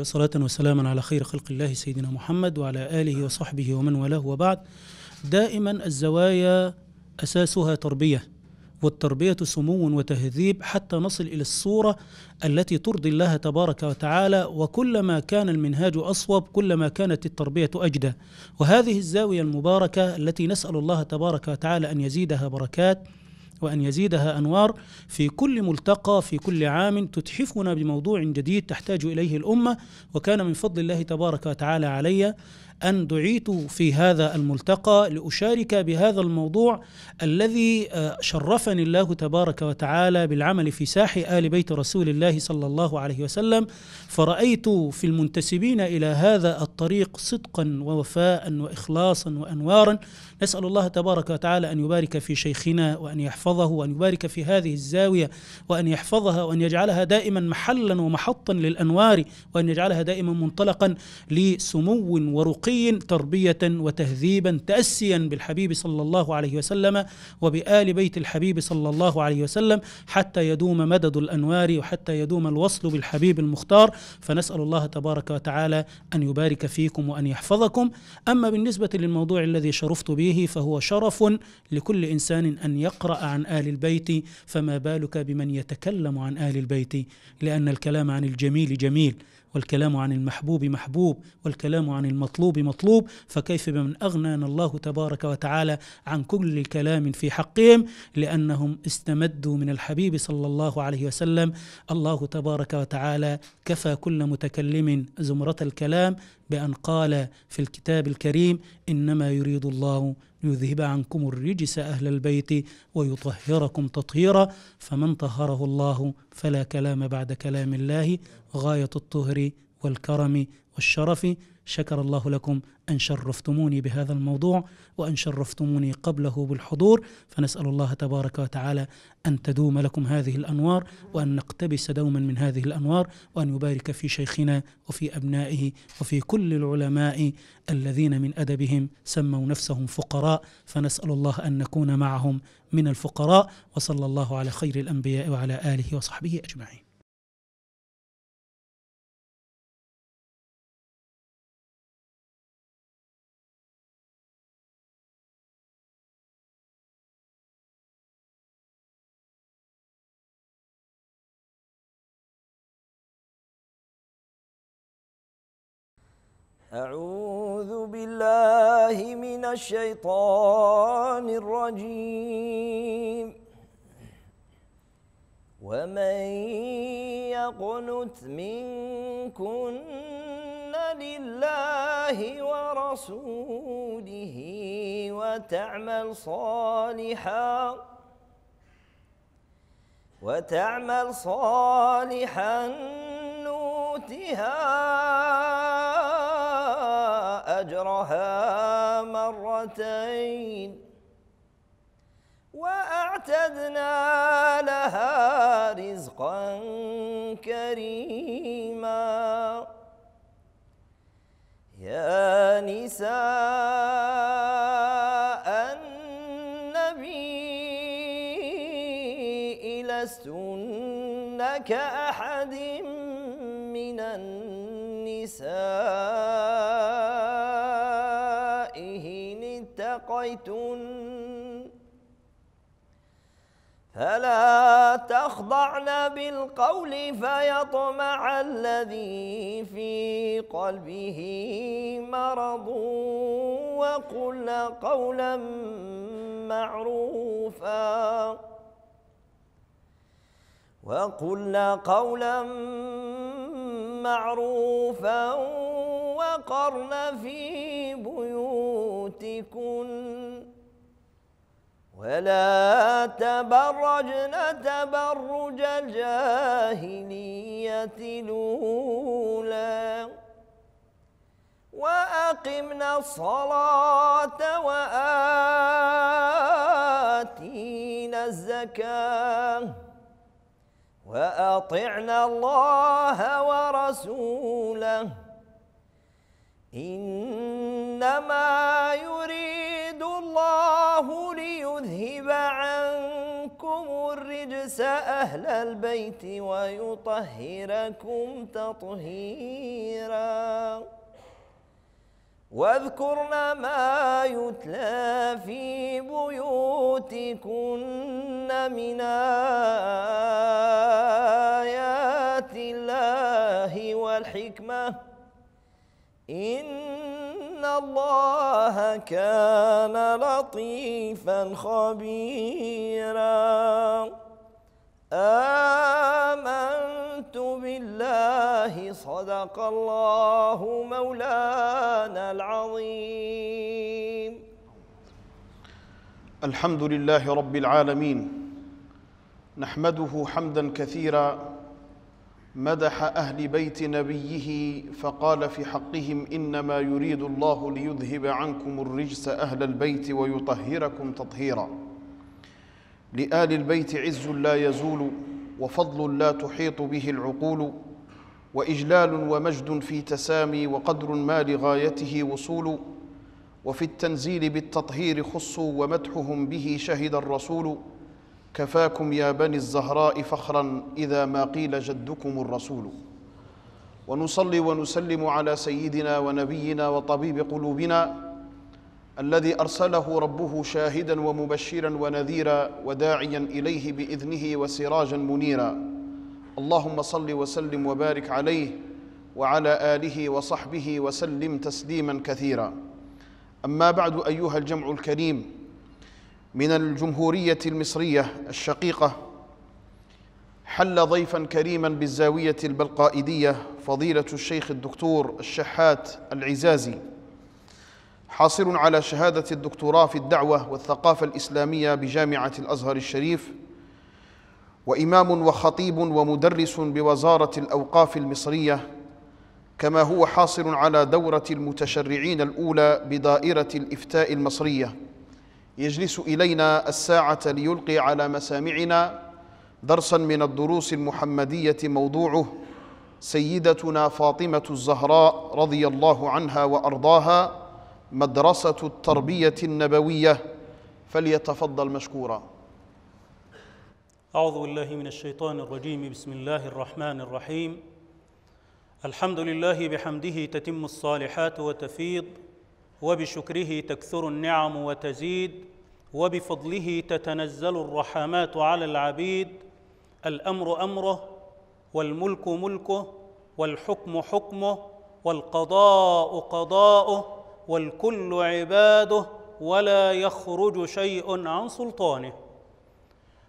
وصلاة وسلاما على خير خلق الله سيدنا محمد وعلى آله وصحبه ومن والاه وبعد دائما الزوايا أساسها تربية والتربية سمو وتهذيب حتى نصل إلى الصورة التي ترضي الله تبارك وتعالى وكلما كان المنهاج أصوب كلما كانت التربية أجدى وهذه الزاوية المباركة التي نسأل الله تبارك وتعالى أن يزيدها بركات وأن يزيدها أنوار في كل ملتقى في كل عام تتحفنا بموضوع جديد تحتاج إليه الأمة وكان من فضل الله تبارك وتعالى علي أن دعيت في هذا الملتقى لأشارك بهذا الموضوع الذي آه، شرفني الله تبارك وتعالى بالعمل في ساح آل بيت رسول الله صلى الله عليه وسلم فرأيت في المنتسبين إلى هذا الطريق صدقا ووفاء وإخلاصا وأنوارا نسأل الله تبارك وتعالى أن يبارك في شيخنا وأن يحفظه وأن يبارك في هذه الزاوية وأن يحفظها وأن يجعلها دائما محلا ومحطا للأنوار وأن يجعلها دائما منطلقا لسمو ورقي تقي تربية وتهذيبا تأسيا بالحبيب صلى الله عليه وسلم وبآل بيت الحبيب صلى الله عليه وسلم حتى يدوم مدد الأنوار وحتى يدوم الوصل بالحبيب المختار فنسأل الله تبارك وتعالى أن يبارك فيكم وأن يحفظكم أما بالنسبة للموضوع الذي شرفت به فهو شرف لكل إنسان أن يقرأ عن آل البيت فما بالك بمن يتكلم عن آل البيت لأن الكلام عن الجميل جميل والكلام عن المحبوب محبوب والكلام عن المطلوب مطلوب فكيف بمن أغنان الله تبارك وتعالى عن كل كلام في حقهم لأنهم استمدوا من الحبيب صلى الله عليه وسلم الله تبارك وتعالى كفى كل متكلم زمرة الكلام بأن قال في الكتاب الكريم إنما يريد الله ليذهب عنكم الرجس أهل البيت ويطهركم تطهيرا فمن طهره الله فلا كلام بعد كلام الله غاية الطهر والكرم والشرف شكر الله لكم أن شرفتموني بهذا الموضوع وأن شرفتموني قبله بالحضور فنسأل الله تبارك وتعالى أن تدوم لكم هذه الأنوار وأن نقتبس دوما من هذه الأنوار وأن يبارك في شيخنا وفي أبنائه وفي كل العلماء الذين من أدبهم سموا نفسهم فقراء فنسأل الله أن نكون معهم من الفقراء وصلى الله على خير الأنبياء وعلى آله وصحبه أجمعين أعوذ بالله من الشيطان الرجيم ومن يقنت منكن لله ورسوله وتعمل صالحا وتعمل صالحا نؤتها أجرها مرتين وأعتدنا لها رزقا كريما يا نساء النبي لستن كأحد من النساء أَرَأَيْتُنَّ فلا تخضعن بالقول فيطمع الذي في قلبه مرض وقلن قولا معروفا وقلن قولا معروفا وقرن في بيوت بيوتكن ولا تبرجن تبرج الجاهلية الأولى وأقمنا الصلاة وَآتِينَ الزكاة وأطعنا الله ورسوله ما يريد الله ليذهب عنكم الرجس أهل البيت ويطهركم تطهيرا واذكرن ما يتلى في بيوتكن من آيات الله والحكمة الله كان لطيفا خبيرا آمنت بالله صدق الله مولانا العظيم الحمد لله رب العالمين نحمده حمدا كثيرا مدح اهل بيت نبيه فقال في حقهم انما يريد الله ليذهب عنكم الرجس اهل البيت ويطهركم تطهيرا لال البيت عز لا يزول وفضل لا تحيط به العقول واجلال ومجد في تسامي وقدر ما لغايته وصول وفي التنزيل بالتطهير خصوا ومدحهم به شهد الرسول كفاكم يا بني الزهراء فخرا إذا ما قيل جدكم الرسول ونصلي ونسلم على سيدنا ونبينا وطبيب قلوبنا الذي أرسله ربه شاهدا ومبشرا ونذيرا وداعيا إليه بإذنه وسراجا منيرا اللهم صل وسلم وبارك عليه وعلى آله وصحبه وسلم تسليما كثيرا أما بعد أيها الجمع الكريم من الجمهورية المصرية الشقيقة حل ضيفا كريما بالزاوية البلقائدية فضيلة الشيخ الدكتور الشحات العزازي حاصل على شهادة الدكتوراه في الدعوة والثقافة الإسلامية بجامعة الأزهر الشريف وإمام وخطيب ومدرس بوزارة الأوقاف المصرية كما هو حاصل على دورة المتشرعين الأولى بدائرة الإفتاء المصرية يجلس إلينا الساعة ليلقي على مسامعنا درسا من الدروس المحمدية موضوعه سيدتنا فاطمة الزهراء رضي الله عنها وأرضاها مدرسة التربية النبوية فليتفضل مشكورا أعوذ بالله من الشيطان الرجيم بسم الله الرحمن الرحيم الحمد لله بحمده تتم الصالحات وتفيض وبشكره تكثر النعم وتزيد وبفضله تتنزل الرحمات على العبيد الامر امره والملك ملكه والحكم حكمه والقضاء قضاؤه والكل عباده ولا يخرج شيء عن سلطانه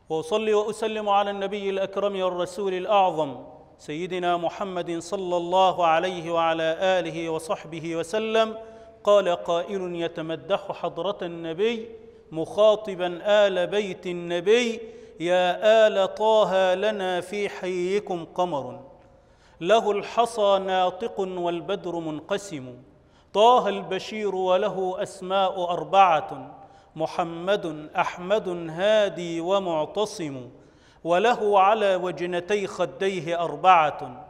واصلي واسلم على النبي الاكرم والرسول الاعظم سيدنا محمد صلى الله عليه وعلى اله وصحبه وسلم قال قائل يتمدح حضره النبي مخاطبا آل بيت النبي يا آل طه لنا في حيكم قمر له الحصى ناطق والبدر منقسم طه البشير وله أسماء أربعة محمد أحمد هادي ومعتصم وله على وجنتي خديه أربعة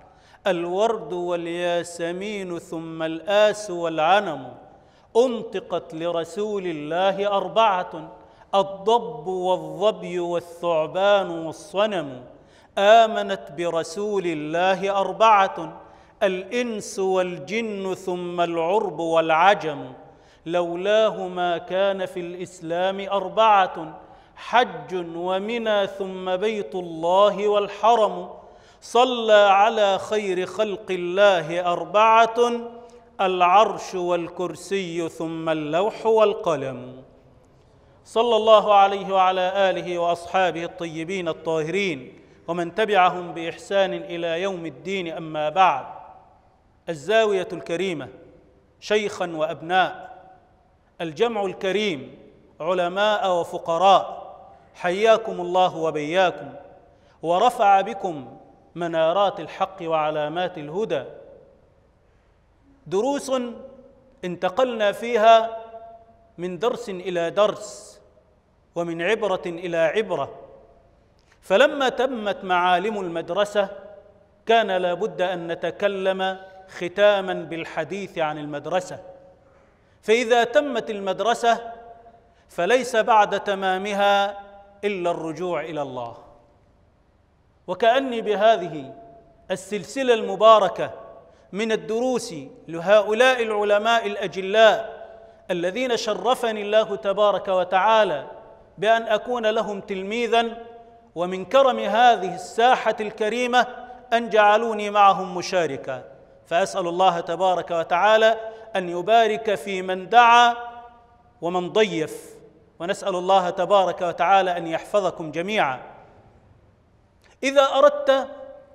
الورد والياسمين ثم الآس والعنم أنطقت لرسول الله أربعة الضب والظبي والثعبان والصنم آمنت برسول الله أربعة الإنس والجن ثم العرب والعجم لولاه ما كان في الإسلام أربعة حج ومنى ثم بيت الله والحرم صلى على خير خلق الله أربعة العرش والكرسي ثم اللوح والقلم صلى الله عليه وعلى اله واصحابه الطيبين الطاهرين ومن تبعهم باحسان الى يوم الدين اما بعد الزاويه الكريمه شيخا وابناء الجمع الكريم علماء وفقراء حياكم الله وبياكم ورفع بكم منارات الحق وعلامات الهدى دروس انتقلنا فيها من درس الى درس ومن عبره الى عبره فلما تمت معالم المدرسه كان لا بد ان نتكلم ختاما بالحديث عن المدرسه فاذا تمت المدرسه فليس بعد تمامها الا الرجوع الى الله وكاني بهذه السلسله المباركه من الدروس لهؤلاء العلماء الاجلاء الذين شرفني الله تبارك وتعالى بان اكون لهم تلميذا ومن كرم هذه الساحه الكريمه ان جعلوني معهم مشاركا فاسال الله تبارك وتعالى ان يبارك في من دعا ومن ضيف ونسال الله تبارك وتعالى ان يحفظكم جميعا اذا اردت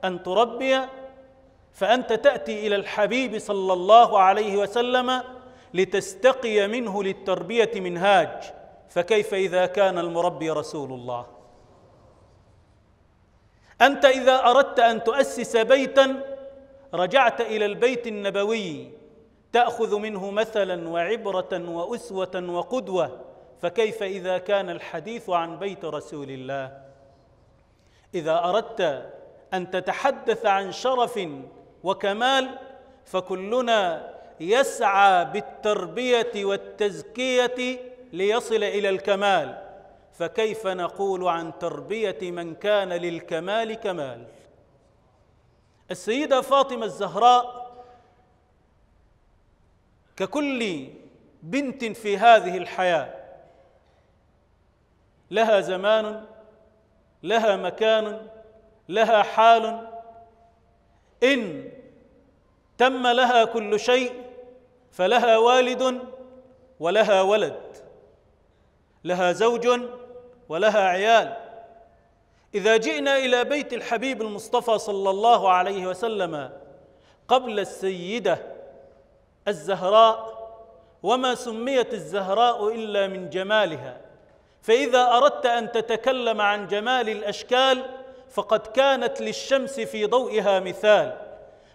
ان تربي فانت تاتي الى الحبيب صلى الله عليه وسلم لتستقي منه للتربيه منهاج فكيف اذا كان المربي رسول الله انت اذا اردت ان تؤسس بيتا رجعت الى البيت النبوي تاخذ منه مثلا وعبره واسوه وقدوه فكيف اذا كان الحديث عن بيت رسول الله اذا اردت ان تتحدث عن شرف وكمال فكلنا يسعى بالتربيه والتزكيه ليصل الى الكمال فكيف نقول عن تربيه من كان للكمال كمال السيده فاطمه الزهراء ككل بنت في هذه الحياه لها زمان لها مكان لها حال إن تم لها كل شيء فلها والد ولها ولد لها زوج ولها عيال إذا جئنا إلى بيت الحبيب المصطفى صلى الله عليه وسلم قبل السيدة الزهراء وما سميت الزهراء إلا من جمالها فإذا أردت أن تتكلم عن جمال الأشكال فقد كانت للشمس في ضوئها مثال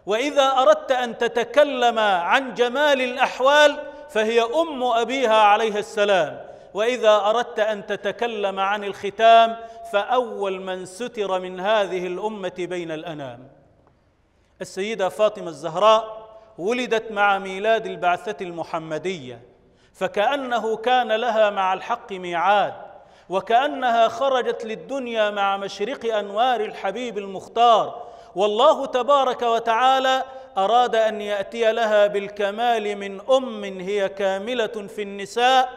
واذا اردت ان تتكلم عن جمال الاحوال فهي ام ابيها عليه السلام واذا اردت ان تتكلم عن الختام فاول من ستر من هذه الامه بين الانام السيده فاطمه الزهراء ولدت مع ميلاد البعثه المحمديه فكانه كان لها مع الحق ميعاد وكأنها خرجت للدنيا مع مشرق أنوار الحبيب المختار والله تبارك وتعالى أراد أن يأتي لها بالكمال من أم هي كاملة في النساء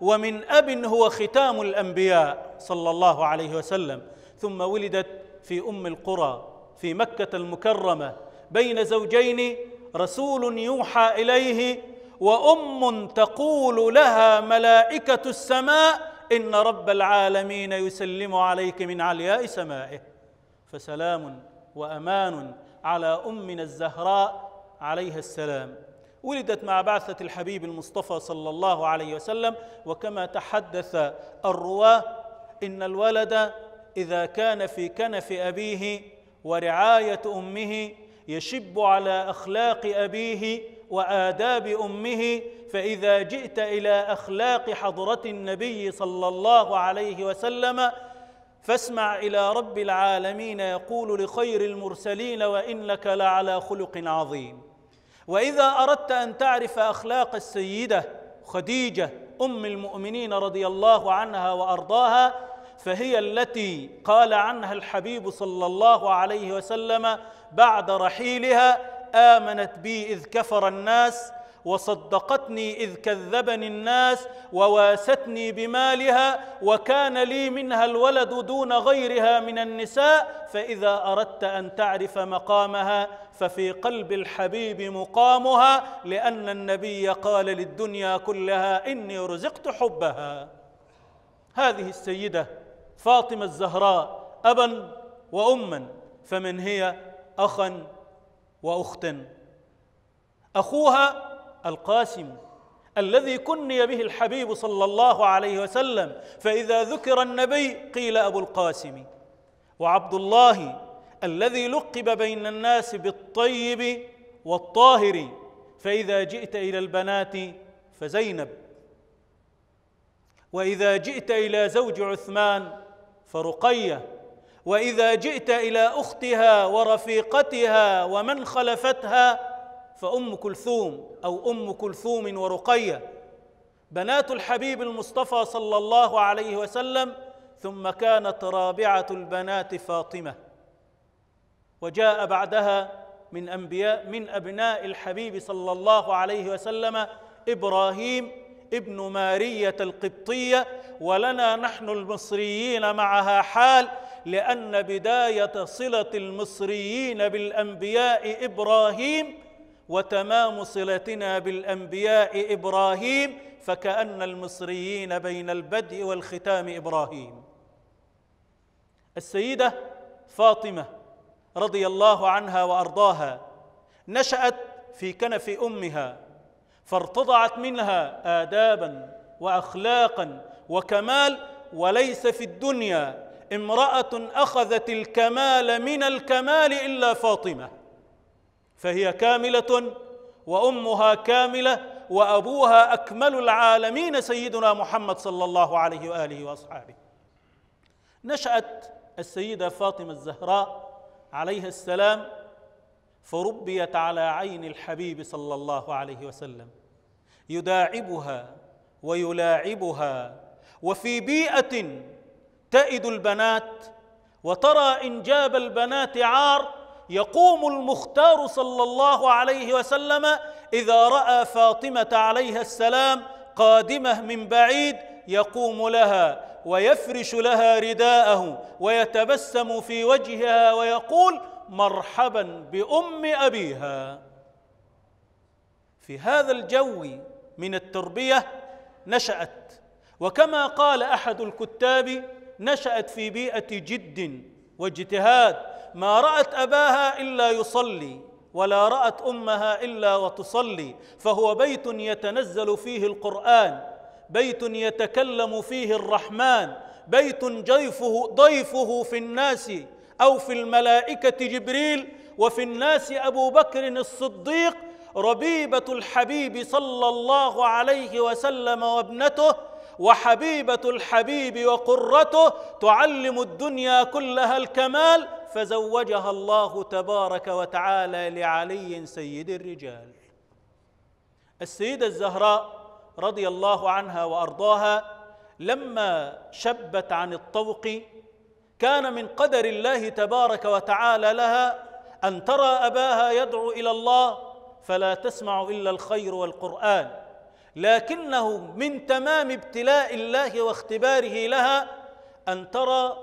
ومن أب هو ختام الأنبياء صلى الله عليه وسلم ثم ولدت في أم القرى في مكة المكرمة بين زوجين رسول يوحى إليه وأم تقول لها ملائكة السماء إن رب العالمين يسلم عليك من علياء سمائه فسلام وأمان على أمنا الزهراء عليها السلام ولدت مع بعثة الحبيب المصطفى صلى الله عليه وسلم وكما تحدث الرواه إن الولد إذا كان في كنف أبيه ورعاية أمه يشب على أخلاق أبيه وآداب أمه فإذا جئت إلى أخلاق حضرة النبي صلى الله عليه وسلم فاسمع إلى رب العالمين يقول لخير المرسلين وإنك لعلى خلق عظيم وإذا أردت أن تعرف أخلاق السيدة خديجة أم المؤمنين رضي الله عنها وأرضاها فهي التي قال عنها الحبيب صلى الله عليه وسلم بعد رحيلها آمنت بي إذ كفر الناس وصدقتني إذ كذبني الناس وواستني بمالها وكان لي منها الولد دون غيرها من النساء فإذا أردت أن تعرف مقامها ففي قلب الحبيب مقامها لأن النبي قال للدنيا كلها إني رزقت حبها هذه السيدة فاطمة الزهراء أبا وأما فمن هي أخا وأخت أخوها القاسم الذي كني به الحبيب صلى الله عليه وسلم فإذا ذكر النبي قيل أبو القاسم وعبد الله الذي لقب بين الناس بالطيب والطاهر فإذا جئت إلى البنات فزينب وإذا جئت إلى زوج عثمان فرقيه واذا جئت الى اختها ورفيقتها ومن خلفتها فام كلثوم او ام كلثوم ورقيه بنات الحبيب المصطفى صلى الله عليه وسلم ثم كانت رابعه البنات فاطمه وجاء بعدها من انبياء من ابناء الحبيب صلى الله عليه وسلم ابراهيم ابن مارية القبطية ولنا نحن المصريين معها حال لأن بداية صلة المصريين بالأنبياء إبراهيم وتمام صلتنا بالأنبياء إبراهيم فكأن المصريين بين البدء والختام إبراهيم السيدة فاطمة رضي الله عنها وأرضاها نشأت في كنف أمها فارتضعت منها آدابا وأخلاقا وكمال وليس في الدنيا امرأة أخذت الكمال من الكمال إلا فاطمة فهي كاملة وأمها كاملة وأبوها أكمل العالمين سيدنا محمد صلى الله عليه وآله وأصحابه نشأت السيدة فاطمة الزهراء عليها السلام فربيت على عين الحبيب صلى الله عليه وسلم يداعبها ويلاعبها وفي بيئه تئد البنات وترى انجاب البنات عار يقوم المختار صلى الله عليه وسلم اذا راى فاطمه عليها السلام قادمه من بعيد يقوم لها ويفرش لها رداءه ويتبسم في وجهها ويقول مرحبا بأم أبيها في هذا الجو من التربية نشأت وكما قال أحد الكتاب نشأت في بيئة جد واجتهاد ما رأت أباها إلا يصلي ولا رأت أمها إلا وتصلي فهو بيت يتنزل فيه القرآن بيت يتكلم فيه الرحمن بيت جيفه ضيفه في الناس او في الملائكه جبريل وفي الناس ابو بكر الصديق ربيبه الحبيب صلى الله عليه وسلم وابنته وحبيبه الحبيب وقرته تعلم الدنيا كلها الكمال فزوجها الله تبارك وتعالى لعلي سيد الرجال السيده الزهراء رضي الله عنها وارضاها لما شبت عن الطوق كان من قدر الله تبارك وتعالى لها ان ترى اباها يدعو الى الله فلا تسمع الا الخير والقران لكنه من تمام ابتلاء الله واختباره لها ان ترى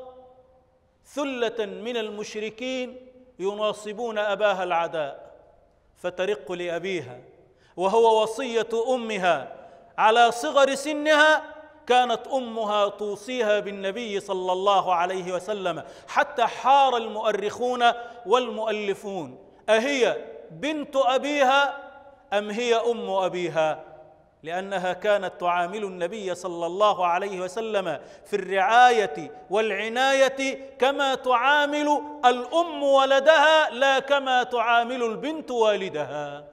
ثله من المشركين يناصبون اباها العداء فترق لابيها وهو وصيه امها على صغر سنها كانت امها توصيها بالنبي صلى الله عليه وسلم حتى حار المؤرخون والمؤلفون اهي بنت ابيها ام هي ام ابيها لانها كانت تعامل النبي صلى الله عليه وسلم في الرعايه والعنايه كما تعامل الام ولدها لا كما تعامل البنت والدها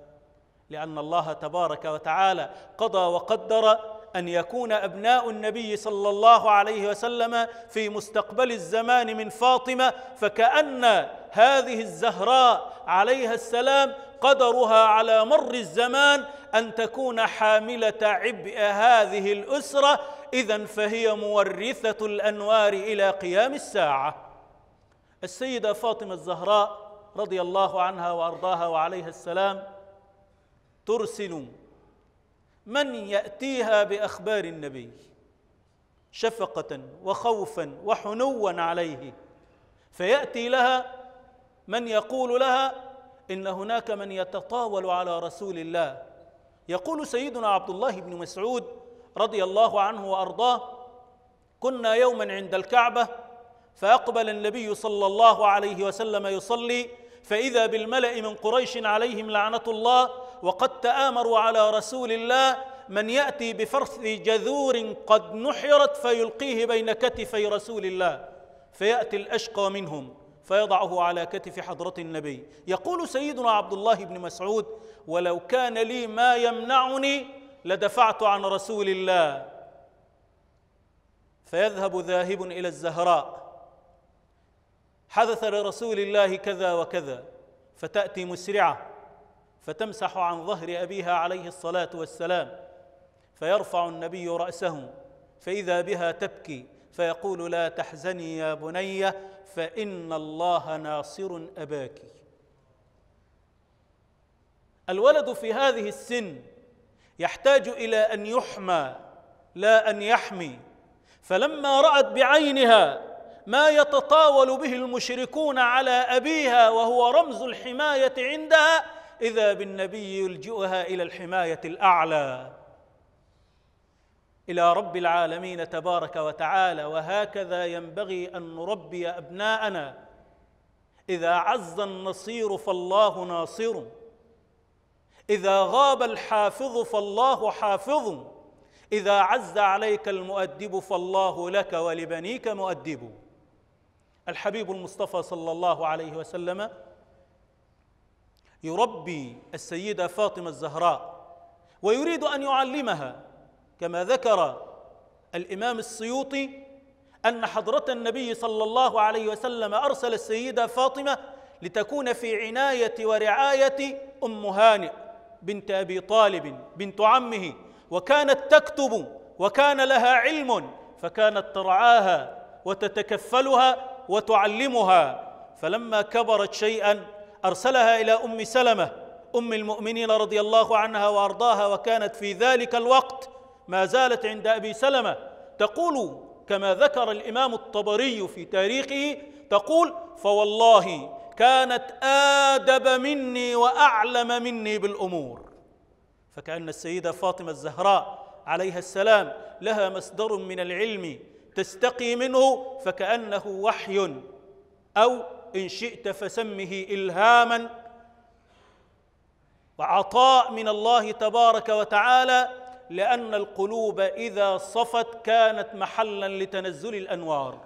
لان الله تبارك وتعالى قضى وقدر ان يكون ابناء النبي صلى الله عليه وسلم في مستقبل الزمان من فاطمه فكان هذه الزهراء عليها السلام قدرها على مر الزمان ان تكون حامله عبء هذه الاسره اذا فهي مورثه الانوار الى قيام الساعه السيده فاطمه الزهراء رضي الله عنها وارضاها وعليها السلام ترسل من ياتيها باخبار النبي شفقه وخوفا وحنوا عليه فياتي لها من يقول لها ان هناك من يتطاول على رسول الله يقول سيدنا عبد الله بن مسعود رضي الله عنه وارضاه كنا يوما عند الكعبه فاقبل النبي صلى الله عليه وسلم يصلي فاذا بالملا من قريش عليهم لعنه الله وقد تآمروا على رسول الله من يأتي بفرث جذور قد نحرت فيلقيه بين كتفي رسول الله فيأتي الأشقى منهم فيضعه على كتف حضرة النبي يقول سيدنا عبد الله بن مسعود ولو كان لي ما يمنعني لدفعت عن رسول الله فيذهب ذاهب إلى الزهراء حدث لرسول الله كذا وكذا فتأتي مسرعة فتمسح عن ظهر ابيها عليه الصلاه والسلام فيرفع النبي راسه فاذا بها تبكي فيقول لا تحزني يا بني فان الله ناصر اباك الولد في هذه السن يحتاج الى ان يحمى لا ان يحمي فلما رات بعينها ما يتطاول به المشركون على ابيها وهو رمز الحمايه عندها إذا بالنبي يلجئها إلى الحماية الأعلى إلى رب العالمين تبارك وتعالى وهكذا ينبغي أن نربي أبناءنا إذا عز النصير فالله ناصر إذا غاب الحافظ فالله حافظ إذا عز عليك المؤدب فالله لك ولبنيك مؤدب الحبيب المصطفى صلى الله عليه وسلم يربي السيده فاطمه الزهراء ويريد ان يعلمها كما ذكر الامام السيوطي ان حضره النبي صلى الله عليه وسلم ارسل السيده فاطمه لتكون في عنايه ورعايه ام هانئ بنت ابي طالب بنت عمه وكانت تكتب وكان لها علم فكانت ترعاها وتتكفلها وتعلمها فلما كبرت شيئا ارسلها الى ام سلمه ام المؤمنين رضي الله عنها وارضاها وكانت في ذلك الوقت ما زالت عند ابي سلمه تقول كما ذكر الامام الطبري في تاريخه تقول فوالله كانت ادب مني واعلم مني بالامور فكان السيده فاطمه الزهراء عليها السلام لها مصدر من العلم تستقي منه فكانه وحي او إن شئت فسمه إلهاما وعطاء من الله تبارك وتعالى لأن القلوب إذا صفت كانت محلا لتنزل الأنوار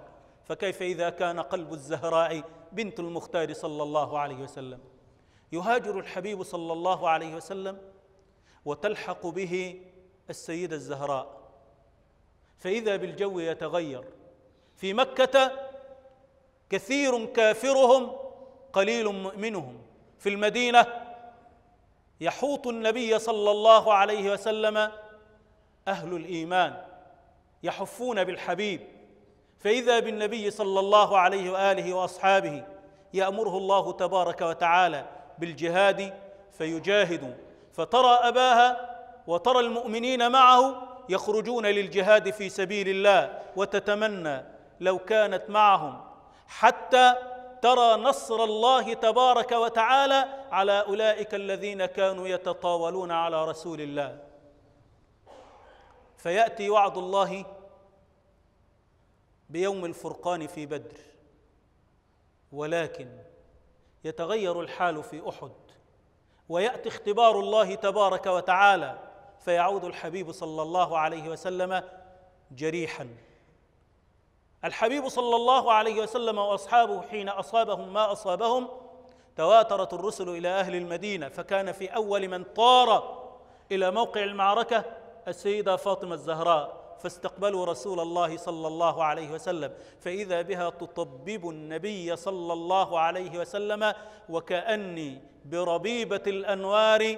فكيف إذا كان قلب الزهراء بنت المختار صلى الله عليه وسلم يهاجر الحبيب صلى الله عليه وسلم وتلحق به السيدة الزهراء فإذا بالجو يتغير في مكة كثير كافرهم قليل مؤمنهم في المدينه يحوط النبي صلى الله عليه وسلم اهل الايمان يحفون بالحبيب فاذا بالنبي صلى الله عليه واله واصحابه يامره الله تبارك وتعالى بالجهاد فيجاهد فترى اباها وترى المؤمنين معه يخرجون للجهاد في سبيل الله وتتمنى لو كانت معهم حتى ترى نصر الله تبارك وتعالى على اولئك الذين كانوا يتطاولون على رسول الله فياتي وعد الله بيوم الفرقان في بدر ولكن يتغير الحال في احد وياتي اختبار الله تبارك وتعالى فيعود الحبيب صلى الله عليه وسلم جريحا الحبيب صلى الله عليه وسلم واصحابه حين اصابهم ما اصابهم تواترت الرسل الى اهل المدينه فكان في اول من طار الى موقع المعركه السيده فاطمه الزهراء فاستقبلوا رسول الله صلى الله عليه وسلم فاذا بها تطبب النبي صلى الله عليه وسلم وكاني بربيبه الانوار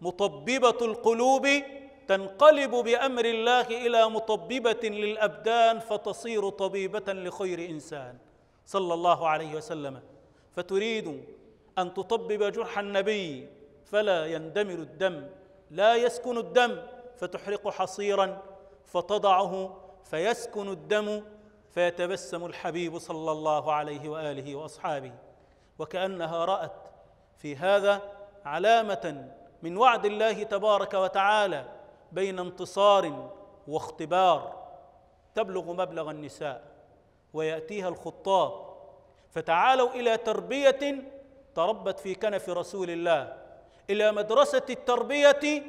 مطببه القلوب تنقلب بامر الله الى مطببه للابدان فتصير طبيبه لخير انسان صلى الله عليه وسلم فتريد ان تطبب جرح النبي فلا يندمر الدم لا يسكن الدم فتحرق حصيرا فتضعه فيسكن الدم فيتبسم الحبيب صلى الله عليه واله واصحابه وكانها رات في هذا علامه من وعد الله تبارك وتعالى بين انتصار واختبار تبلغ مبلغ النساء وياتيها الخطاب فتعالوا الى تربيه تربت في كنف رسول الله الى مدرسه التربيه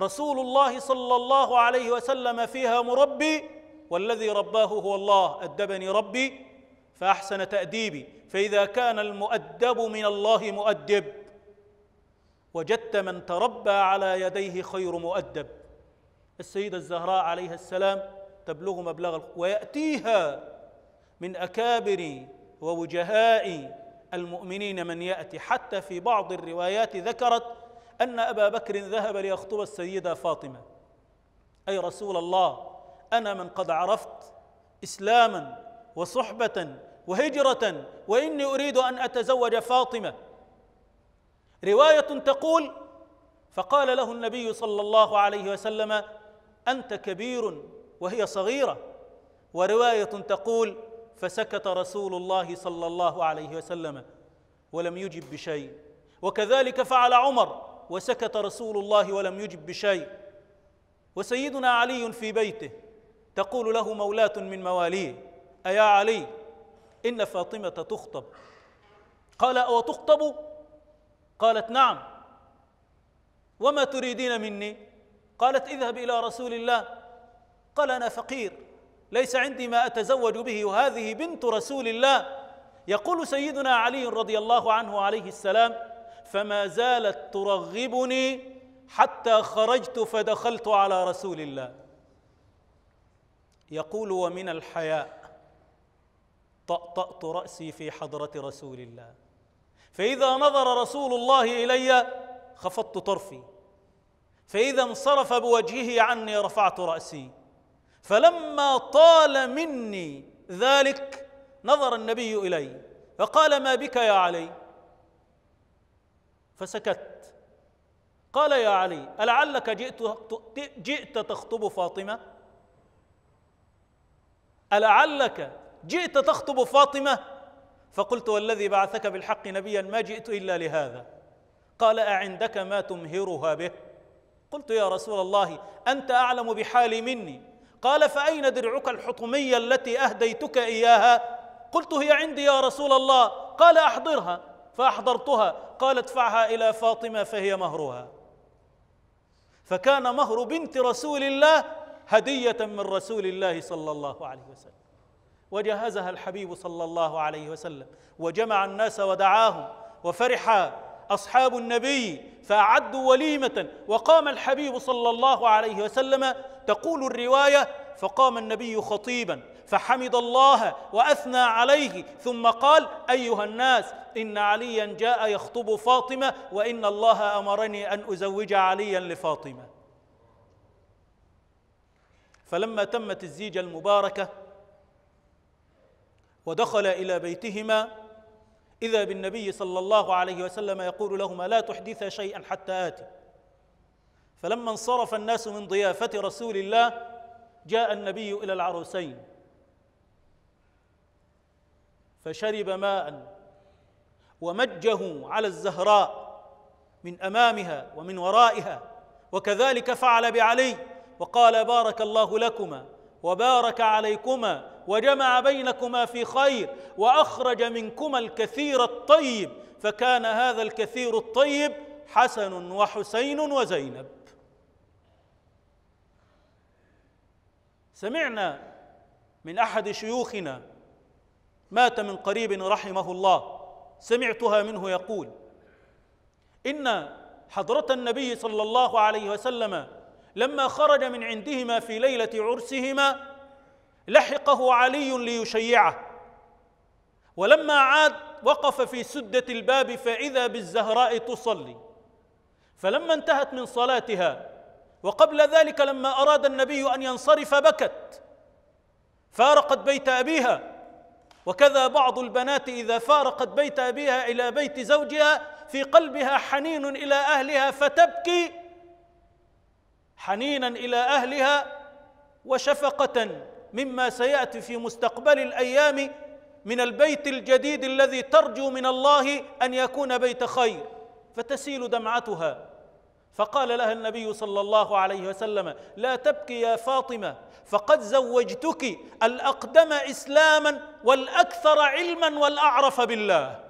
رسول الله صلى الله عليه وسلم فيها مربي والذي رباه هو الله ادبني ربي فاحسن تاديبي فاذا كان المؤدب من الله مؤدب وجدت من تربى على يديه خير مؤدب السيدة الزهراء عليها السلام تبلغ مبلغ ويأتيها من أكابر ووجهاء المؤمنين من يأتي حتى في بعض الروايات ذكرت أن أبا بكر ذهب ليخطب السيدة فاطمة أي رسول الله أنا من قد عرفت إسلاما وصحبة وهجرة وإني أريد أن أتزوج فاطمة رواية تقول فقال له النبي صلى الله عليه وسلم انت كبير وهي صغيره وروايه تقول فسكت رسول الله صلى الله عليه وسلم ولم يجب بشيء وكذلك فعل عمر وسكت رسول الله ولم يجب بشيء وسيدنا علي في بيته تقول له مولاة من مواليه أيا علي إن فاطمة تخطب قال أو تخطب قالت نعم وما تريدين مني قالت اذهب الى رسول الله قال انا فقير ليس عندي ما اتزوج به وهذه بنت رسول الله يقول سيدنا علي رضي الله عنه عليه السلام فما زالت ترغبني حتى خرجت فدخلت على رسول الله يقول ومن الحياء طأطأت رأسي في حضرة رسول الله فإذا نظر رسول الله إلي خفضت طرفي فإذا انصرف بوجهه عني رفعت رأسي فلما طال مني ذلك نظر النبي إلي فقال ما بك يا علي فسكت قال يا علي ألعلك جئت, جئت تخطب فاطمة ألعلك جئت تخطب فاطمة فقلت والذي بعثك بالحق نبيا ما جئت إلا لهذا قال أعندك ما تمهرها به قلت يا رسول الله أنت أعلم بحالي مني قال فأين درعك الحطمية التي أهديتك إياها قلت هي عندي يا رسول الله قال أحضرها فأحضرتها قال ادفعها إلى فاطمة فهي مهرها فكان مهر بنت رسول الله هدية من رسول الله صلى الله عليه وسلم وجهزها الحبيب صلى الله عليه وسلم وجمع الناس ودعاهم وفرح أصحاب النبي فأعدوا وليمة وقام الحبيب صلى الله عليه وسلم تقول الرواية فقام النبي خطيبا فحمد الله واثنى عليه ثم قال ايها الناس ان عليا جاء يخطب فاطمه وان الله امرني ان ازوج عليا لفاطمه فلما تمت الزيجه المباركه ودخل الى بيتهما إذا بالنبي صلى الله عليه وسلم يقول لهما لا تحدثا شيئا حتى آتي فلما انصرف الناس من ضيافة رسول الله جاء النبي إلى العروسين فشرب ماء ومجه على الزهراء من امامها ومن ورائها وكذلك فعل بعلي وقال بارك الله لكما وبارك عليكما وجمع بينكما في خير واخرج منكما الكثير الطيب فكان هذا الكثير الطيب حسن وحسين وزينب سمعنا من احد شيوخنا مات من قريب رحمه الله سمعتها منه يقول ان حضره النبي صلى الله عليه وسلم لما خرج من عندهما في ليله عرسهما لحقه علي ليشيعه ولما عاد وقف في سدة الباب فإذا بالزهراء تصلي فلما انتهت من صلاتها وقبل ذلك لما أراد النبي أن ينصرف بكت فارقت بيت أبيها وكذا بعض البنات إذا فارقت بيت أبيها إلى بيت زوجها في قلبها حنين إلى أهلها فتبكي حنينا إلى أهلها وشفقة مما سياتي في مستقبل الايام من البيت الجديد الذي ترجو من الله ان يكون بيت خير فتسيل دمعتها فقال لها النبي صلى الله عليه وسلم لا تبكي يا فاطمه فقد زوجتك الاقدم اسلاما والاكثر علما والاعرف بالله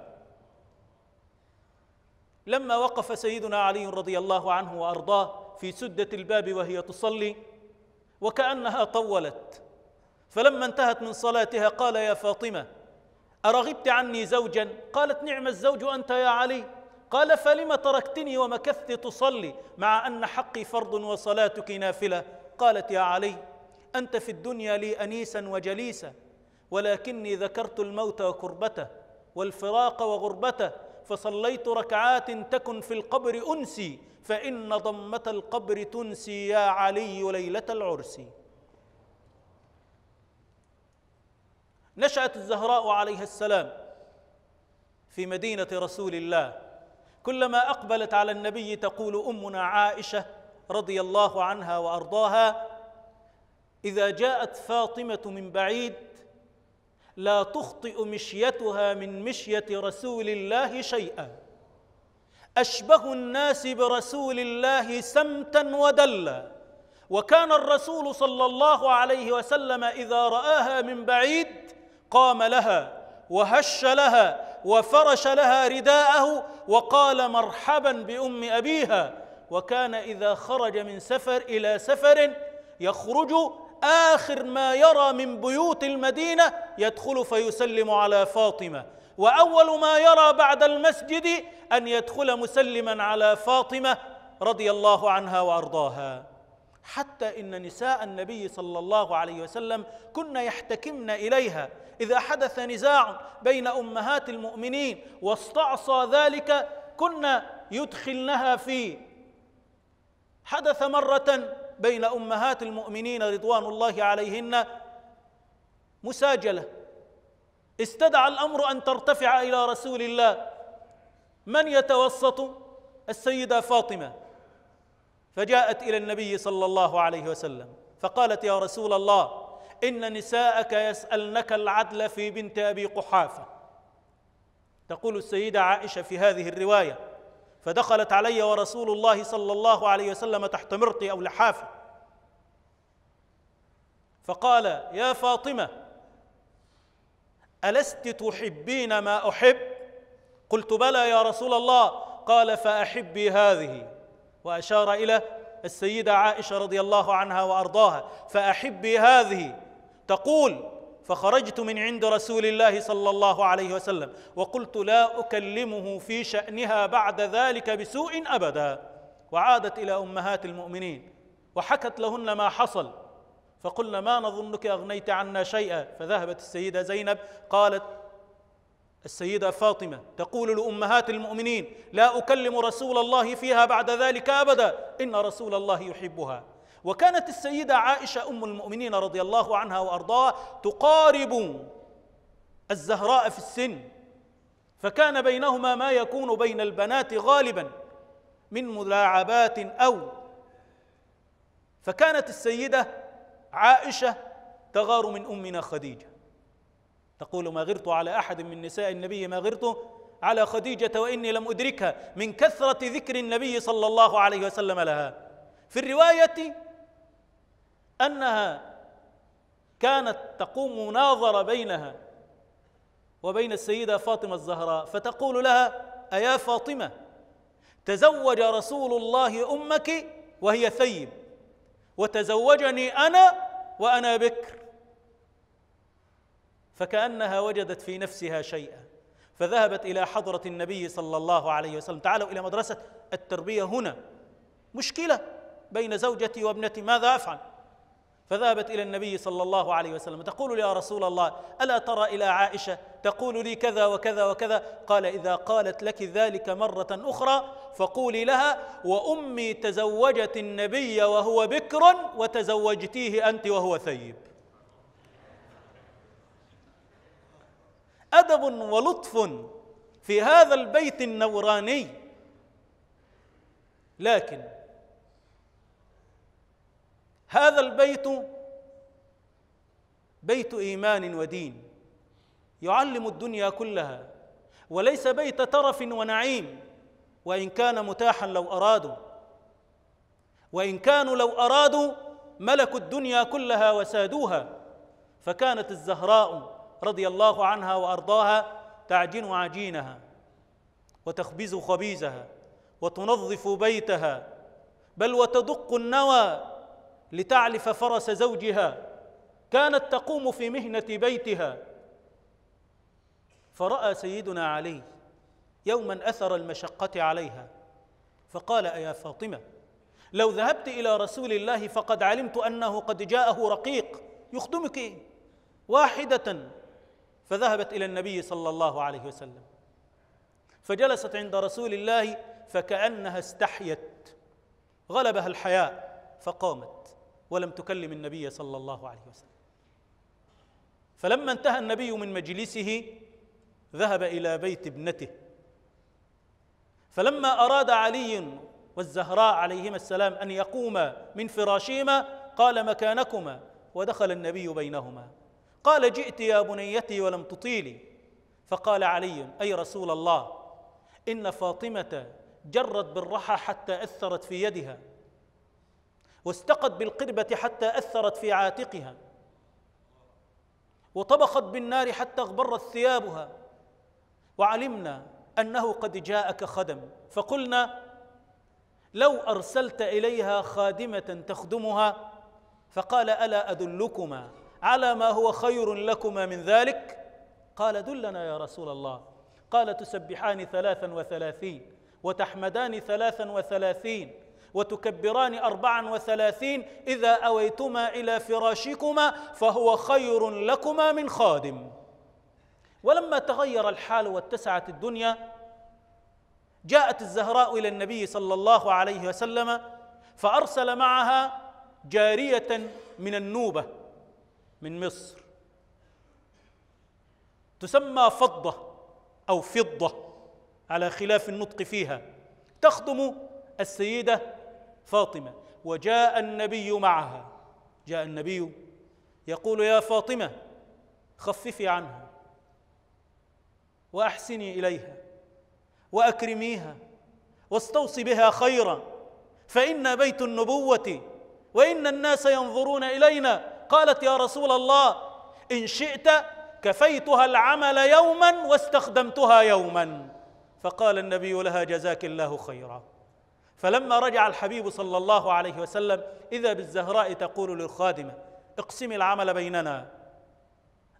لما وقف سيدنا علي رضي الله عنه وارضاه في سده الباب وهي تصلي وكانها طولت فلما انتهت من صلاتها قال يا فاطمة أرغبت عني زوجا قالت نعم الزوج أنت يا علي قال فلم تركتني ومكثت تصلي مع أن حقي فرض وصلاتك نافلة قالت يا علي أنت في الدنيا لي أنيسا وجليسا ولكني ذكرت الموت وكربته والفراق وغربته فصليت ركعات تكن في القبر أنسي فإن ضمة القبر تنسي يا علي ليلة العرس نشأت الزهراء عليها السلام في مدينة رسول الله كلما أقبلت على النبي تقول أمنا عائشة رضي الله عنها وأرضاها إذا جاءت فاطمة من بعيد لا تخطئ مشيتها من مشية رسول الله شيئا أشبه الناس برسول الله سمتا ودلا وكان الرسول صلى الله عليه وسلم إذا رآها من بعيد قام لها وهش لها وفرش لها رداءه وقال مرحبا بام ابيها وكان اذا خرج من سفر الى سفر يخرج اخر ما يرى من بيوت المدينه يدخل فيسلم على فاطمه واول ما يرى بعد المسجد ان يدخل مسلما على فاطمه رضي الله عنها وارضاها حتى إن نساء النبي صلى الله عليه وسلم كن يحتكمن إليها إذا حدث نزاع بين أمهات المؤمنين واستعصى ذلك كن يدخلنها فيه حدث مرة بين أمهات المؤمنين رضوان الله عليهن مساجلة استدعى الأمر أن ترتفع إلى رسول الله من يتوسط السيدة فاطمة فجاءت الى النبي صلى الله عليه وسلم فقالت يا رسول الله ان نساءك يسالنك العدل في بنت ابي قحافه تقول السيده عائشه في هذه الروايه فدخلت علي ورسول الله صلى الله عليه وسلم تحت مرطي او لحافه فقال يا فاطمه الست تحبين ما احب قلت بلى يا رسول الله قال فاحبي هذه واشار الى السيده عائشه رضي الله عنها وارضاها فاحبي هذه تقول فخرجت من عند رسول الله صلى الله عليه وسلم وقلت لا اكلمه في شانها بعد ذلك بسوء ابدا وعادت الى امهات المؤمنين وحكت لهن ما حصل فقلنا ما نظنك اغنيت عنا شيئا فذهبت السيده زينب قالت السيده فاطمه تقول لامهات المؤمنين لا اكلم رسول الله فيها بعد ذلك ابدا ان رسول الله يحبها وكانت السيده عائشه ام المؤمنين رضي الله عنها وارضاها تقارب الزهراء في السن فكان بينهما ما يكون بين البنات غالبا من ملاعبات او فكانت السيده عائشه تغار من امنا خديجه تقول ما غرت على أحد من نساء النبي ما غرت على خديجة وإني لم أدركها من كثرة ذكر النبي صلى الله عليه وسلم لها في الرواية أنها كانت تقوم مناظرة بينها وبين السيدة فاطمة الزهراء فتقول لها أيا فاطمة تزوج رسول الله أمك وهي ثيب وتزوجني أنا وأنا بكر فكانها وجدت في نفسها شيئا فذهبت الى حضره النبي صلى الله عليه وسلم تعالوا الى مدرسه التربيه هنا مشكله بين زوجتي وابنتي ماذا افعل فذهبت الى النبي صلى الله عليه وسلم تقول يا رسول الله الا ترى الى عائشه تقول لي كذا وكذا وكذا قال اذا قالت لك ذلك مره اخرى فقولي لها وامي تزوجت النبي وهو بكر وتزوجتيه انت وهو ثيب أدب ولطف في هذا البيت النوراني لكن هذا البيت بيت إيمان ودين يعلم الدنيا كلها وليس بيت ترف ونعيم وإن كان متاحا لو أرادوا وإن كانوا لو أرادوا ملكوا الدنيا كلها وسادوها فكانت الزهراء رضي الله عنها وارضاها تعجن عجينها وتخبز خبيزها وتنظف بيتها بل وتدق النوى لتعلف فرس زوجها كانت تقوم في مهنه بيتها فراى سيدنا علي يوما اثر المشقه عليها فقال ايا فاطمه لو ذهبت الى رسول الله فقد علمت انه قد جاءه رقيق يخدمك واحده فذهبت الى النبي صلى الله عليه وسلم فجلست عند رسول الله فكانها استحيت غلبها الحياء فقامت ولم تكلم النبي صلى الله عليه وسلم فلما انتهى النبي من مجلسه ذهب الى بيت ابنته فلما اراد علي والزهراء عليهما السلام ان يقوما من فراشهما قال مكانكما ودخل النبي بينهما قال جئت يا بنيتي ولم تطيلي فقال علي اي رسول الله ان فاطمه جرت بالرحى حتى اثرت في يدها واستقت بالقربه حتى اثرت في عاتقها وطبخت بالنار حتى اغبرت ثيابها وعلمنا انه قد جاءك خدم فقلنا لو ارسلت اليها خادمه تخدمها فقال الا ادلكما على ما هو خير لكما من ذلك قال دلنا يا رسول الله قال تسبحان ثلاثا وثلاثين وتحمدان ثلاثا وثلاثين وتكبران أربعا وثلاثين إذا أويتما إلى فراشكما فهو خير لكما من خادم ولما تغير الحال واتسعت الدنيا جاءت الزهراء إلى النبي صلى الله عليه وسلم فأرسل معها جارية من النوبة من مصر تسمى فضة أو فضة على خلاف النطق فيها تخدم السيدة فاطمة وجاء النبي معها جاء النبي يقول يا فاطمة خففي عنها وأحسني إليها وأكرميها واستوصي بها خيرا فإن بيت النبوة وإن الناس ينظرون إلينا قالت يا رسول الله إن شئت كفيتها العمل يوما واستخدمتها يوما فقال النبي لها جزاك الله خيرا فلما رجع الحبيب صلى الله عليه وسلم إذا بالزهراء تقول للخادمة اقسمي العمل بيننا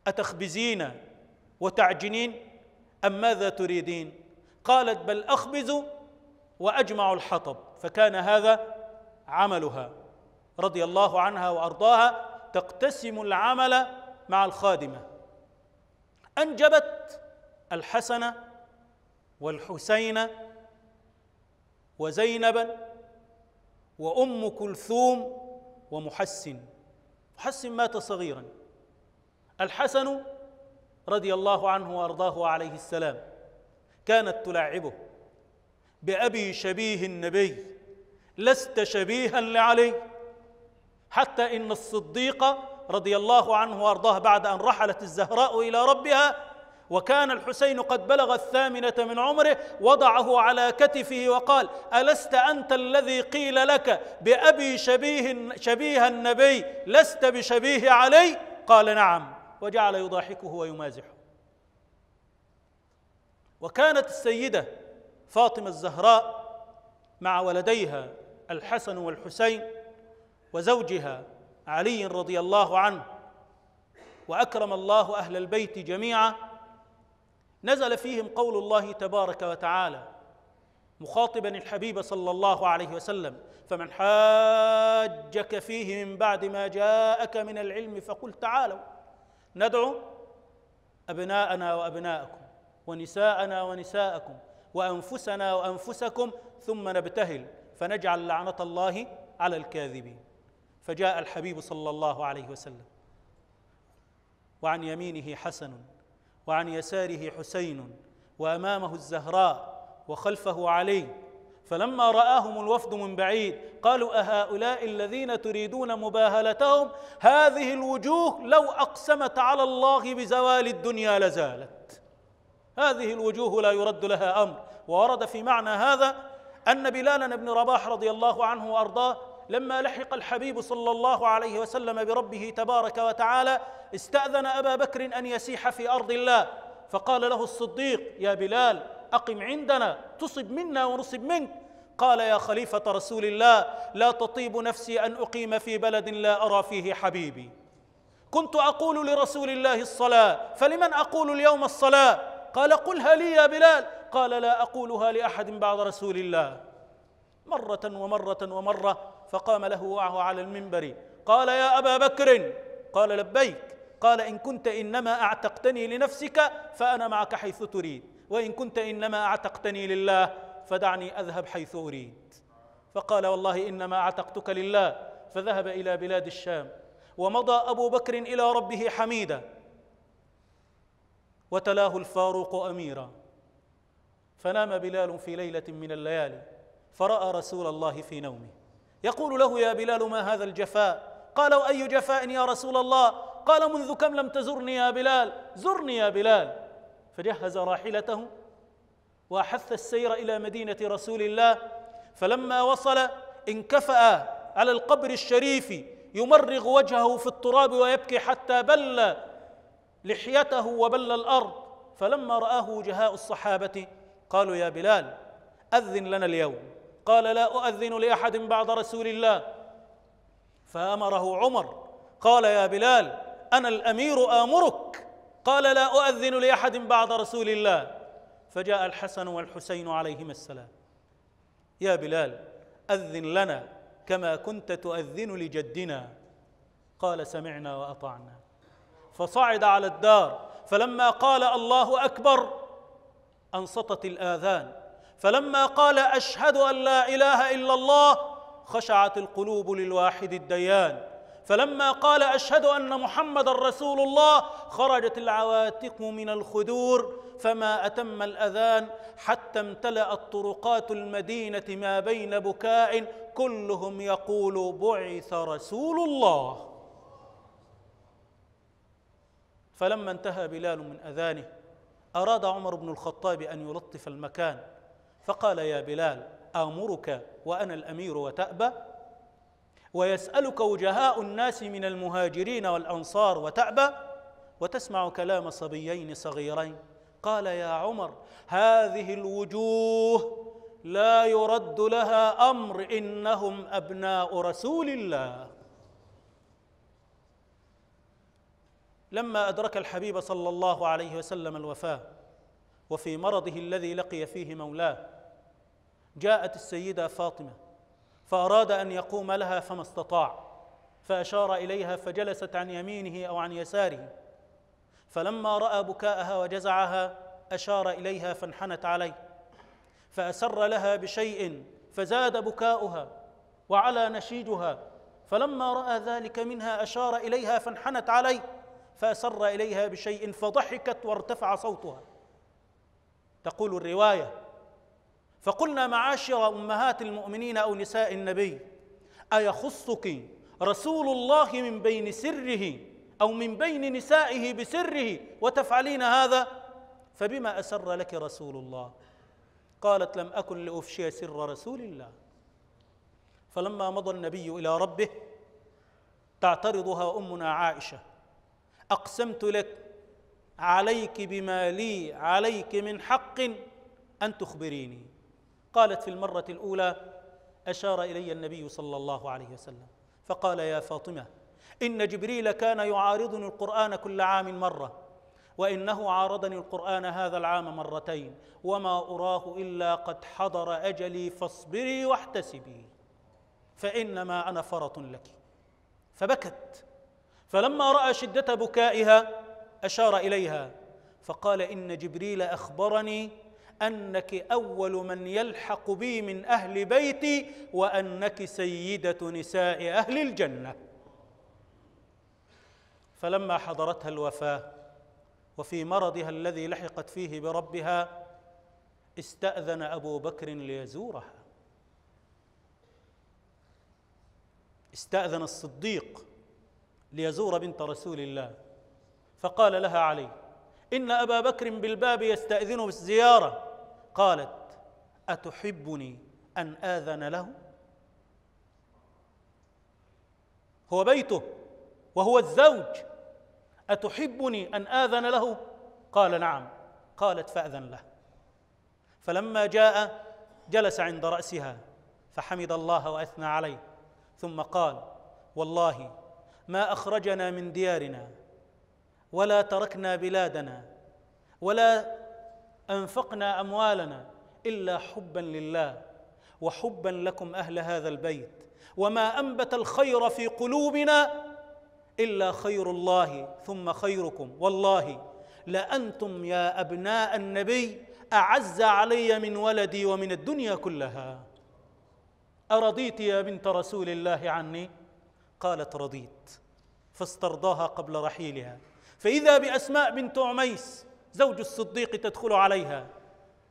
أتخبزين وتعجنين أم ماذا تريدين قالت بل أخبز وأجمع الحطب فكان هذا عملها رضي الله عنها وأرضاها تقتسم العمل مع الخادمه انجبت الحسن والحسين وزينبا وام كلثوم ومحسن محسن مات صغيرا الحسن رضي الله عنه وارضاه عليه السلام كانت تلعبه بأبي شبيه النبي لست شبيها لعلي حتى إن الصديقة رضي الله عنه وأرضاه بعد أن رحلت الزهراء إلى ربها وكان الحسين قد بلغ الثامنة من عمره وضعه على كتفه وقال ألست أنت الذي قيل لك بأبي شبيه, شبيه النبي لست بشبيه علي قال نعم وجعل يضاحكه ويمازحه وكانت السيدة فاطمة الزهراء مع ولديها الحسن والحسين وزوجها علي رضي الله عنه واكرم الله اهل البيت جميعا نزل فيهم قول الله تبارك وتعالى مخاطبا الحبيب صلى الله عليه وسلم فمن حاجك فيه من بعد ما جاءك من العلم فقل تعالوا ندعو ابناءنا وابناءكم ونساءنا ونساءكم وانفسنا وانفسكم ثم نبتهل فنجعل لعنه الله على الكاذبين فجاء الحبيب صلى الله عليه وسلم وعن يمينه حسن وعن يساره حسين وامامه الزهراء وخلفه علي فلما راهم الوفد من بعيد قالوا اهؤلاء الذين تريدون مباهلتهم هذه الوجوه لو اقسمت على الله بزوال الدنيا لزالت هذه الوجوه لا يرد لها امر وورد في معنى هذا ان بلالا بن رباح رضي الله عنه وارضاه لما لحق الحبيب صلى الله عليه وسلم بربه تبارك وتعالى استاذن ابا بكر ان يسيح في ارض الله فقال له الصديق يا بلال اقم عندنا تصب منا ونصب منك قال يا خليفه رسول الله لا تطيب نفسي ان اقيم في بلد لا ارى فيه حبيبي كنت اقول لرسول الله الصلاه فلمن اقول اليوم الصلاه قال قلها لي يا بلال قال لا اقولها لاحد بعد رسول الله مره ومره ومره فقام له وعه على المنبر قال يا أبا بكر قال لبيك قال إن كنت إنما أعتقتني لنفسك فأنا معك حيث تريد وإن كنت إنما أعتقتني لله فدعني أذهب حيث أريد فقال والله إنما أعتقتك لله فذهب إلى بلاد الشام ومضى أبو بكر إلى ربه حميدا وتلاه الفاروق أميرا فنام بلال في ليلة من الليالي فرأى رسول الله في نومه يقول له يا بلال ما هذا الجفاء قال واي جفاء يا رسول الله قال منذ كم لم تزرني يا بلال زرني يا بلال فجهز راحلته واحث السير الى مدينه رسول الله فلما وصل انكفأ على القبر الشريف يمرغ وجهه في التراب ويبكي حتى بل لحيته وبل الارض فلما راه وجهاء الصحابه قالوا يا بلال اذن لنا اليوم قال لا أؤذن لأحد بعد رسول الله فأمره عمر قال يا بلال أنا الأمير آمرك قال لا أؤذن لأحد بعد رسول الله فجاء الحسن والحسين عليهما السلام يا بلال أذن لنا كما كنت تؤذن لجدنا قال سمعنا وأطعنا فصعد على الدار فلما قال الله أكبر أنصتت الآذان فلما قال اشهد ان لا اله الا الله خشعت القلوب للواحد الديان فلما قال اشهد ان محمدا رسول الله خرجت العواتق من الخدور فما اتم الاذان حتى امتلات طرقات المدينه ما بين بكاء كلهم يقول بعث رسول الله فلما انتهى بلال من اذانه اراد عمر بن الخطاب ان يلطف المكان فقال يا بلال آمرك وأنا الأمير وتأبى ويسألك وجهاء الناس من المهاجرين والأنصار وتأبى وتسمع كلام صبيين صغيرين قال يا عمر هذه الوجوه لا يرد لها امر انهم ابناء رسول الله لما ادرك الحبيب صلى الله عليه وسلم الوفاه وفي مرضه الذي لقي فيه مولاه جاءت السيده فاطمه فاراد ان يقوم لها فما استطاع فاشار اليها فجلست عن يمينه او عن يساره فلما راى بكاءها وجزعها اشار اليها فانحنت عليه فاسر لها بشيء فزاد بكاؤها وعلى نشيجها فلما راى ذلك منها اشار اليها فانحنت عليه فاسر اليها بشيء فضحكت وارتفع صوتها تقول الروايه فقلنا معاشر امهات المؤمنين او نساء النبي ايخصك رسول الله من بين سره او من بين نسائه بسره وتفعلين هذا فبما اسر لك رسول الله قالت لم اكن لافشي سر رسول الله فلما مضى النبي الى ربه تعترضها امنا عائشه اقسمت لك عليك بما لي عليك من حق ان تخبريني قالت في المرة الأولى أشار إلي النبي صلى الله عليه وسلم فقال يا فاطمة إن جبريل كان يعارضني القرآن كل عام مرة وإنه عارضني القرآن هذا العام مرتين وما أراه إلا قد حضر أجلي فاصبري واحتسبي فإنما أنا فرط لك فبكت فلما رأى شدة بكائها أشار إليها فقال إن جبريل أخبرني انك اول من يلحق بي من اهل بيتي وانك سيده نساء اهل الجنه فلما حضرتها الوفاه وفي مرضها الذي لحقت فيه بربها استاذن ابو بكر ليزورها استاذن الصديق ليزور بنت رسول الله فقال لها علي ان ابا بكر بالباب يستاذن بالزياره قالت أتحبني أن آذن له هو بيته وهو الزوج أتحبني أن آذن له قال نعم قالت فأذن له فلما جاء جلس عند رأسها فحمد الله وأثنى عليه ثم قال والله ما أخرجنا من ديارنا ولا تركنا بلادنا ولا انفقنا اموالنا الا حبا لله وحبا لكم اهل هذا البيت وما انبت الخير في قلوبنا الا خير الله ثم خيركم والله لانتم يا ابناء النبي اعز علي من ولدي ومن الدنيا كلها ارضيت يا بنت رسول الله عني قالت رضيت فاسترضاها قبل رحيلها فاذا باسماء بنت عميس زوج الصديق تدخل عليها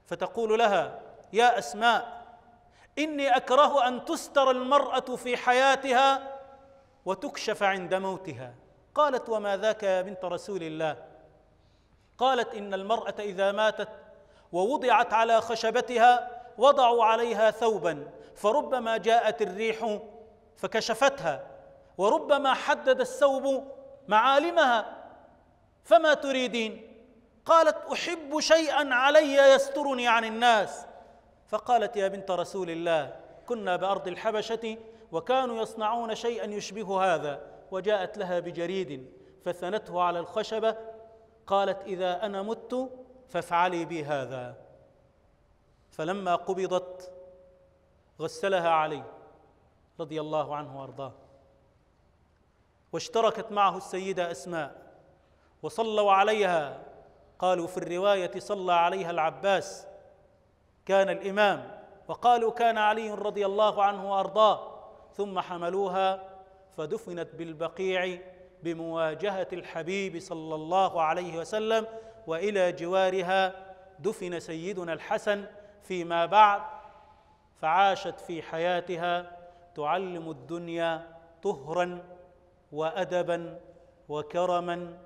فتقول لها يا اسماء اني اكره ان تستر المراه في حياتها وتكشف عند موتها قالت وما ذاك يا بنت رسول الله قالت ان المراه اذا ماتت ووضعت على خشبتها وضعوا عليها ثوبا فربما جاءت الريح فكشفتها وربما حدد الثوب معالمها فما تريدين قالت احب شيئا علي يسترني عن الناس فقالت يا بنت رسول الله كنا بارض الحبشه وكانوا يصنعون شيئا يشبه هذا وجاءت لها بجريد فثنته على الخشبه قالت اذا انا مت فافعلي بي هذا فلما قبضت غسلها علي رضي الله عنه وارضاه واشتركت معه السيده اسماء وصلوا عليها قالوا في الروايه صلى عليها العباس كان الامام وقالوا كان علي رضي الله عنه وارضاه ثم حملوها فدفنت بالبقيع بمواجهه الحبيب صلى الله عليه وسلم والى جوارها دفن سيدنا الحسن فيما بعد فعاشت في حياتها تعلم الدنيا طهرا وادبا وكرما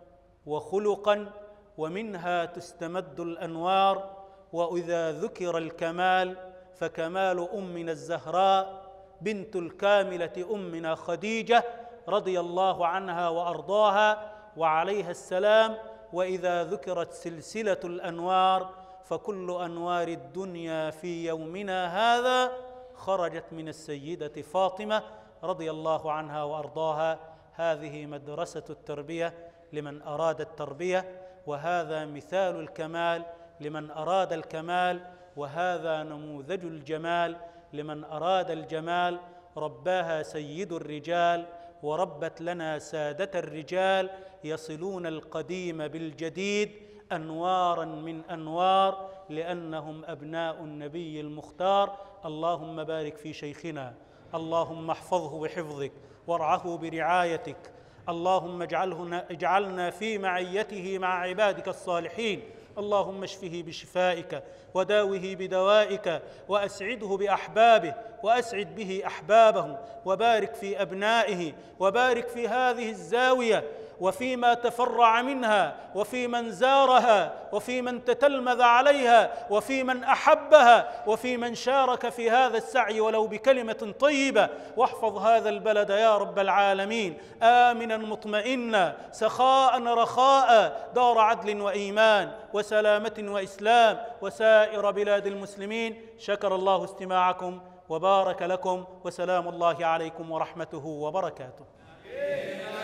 وخلقا ومنها تستمد الانوار واذا ذكر الكمال فكمال امنا الزهراء بنت الكامله امنا خديجه رضي الله عنها وارضاها وعليها السلام واذا ذكرت سلسله الانوار فكل انوار الدنيا في يومنا هذا خرجت من السيده فاطمه رضي الله عنها وارضاها هذه مدرسه التربيه لمن اراد التربيه وهذا مثال الكمال لمن اراد الكمال وهذا نموذج الجمال لمن اراد الجمال رباها سيد الرجال وربت لنا ساده الرجال يصلون القديم بالجديد انوارا من انوار لانهم ابناء النبي المختار اللهم بارك في شيخنا اللهم احفظه بحفظك وارعه برعايتك اللهم اجعله اجعلنا في معيته مع عبادك الصالحين اللهم اشفه بشفائك وداوه بدوائك واسعده باحبابه واسعد به احبابه وبارك في ابنائه وبارك في هذه الزاويه وفيما تفرع منها وفي من زارها وفي من تتلمذ عليها وفي من احبها وفي من شارك في هذا السعي ولو بكلمه طيبه واحفظ هذا البلد يا رب العالمين امنا مطمئنا سخاء رخاء دار عدل وايمان وسلامه واسلام وسائر بلاد المسلمين شكر الله استماعكم وبارك لكم وسلام الله عليكم ورحمته وبركاته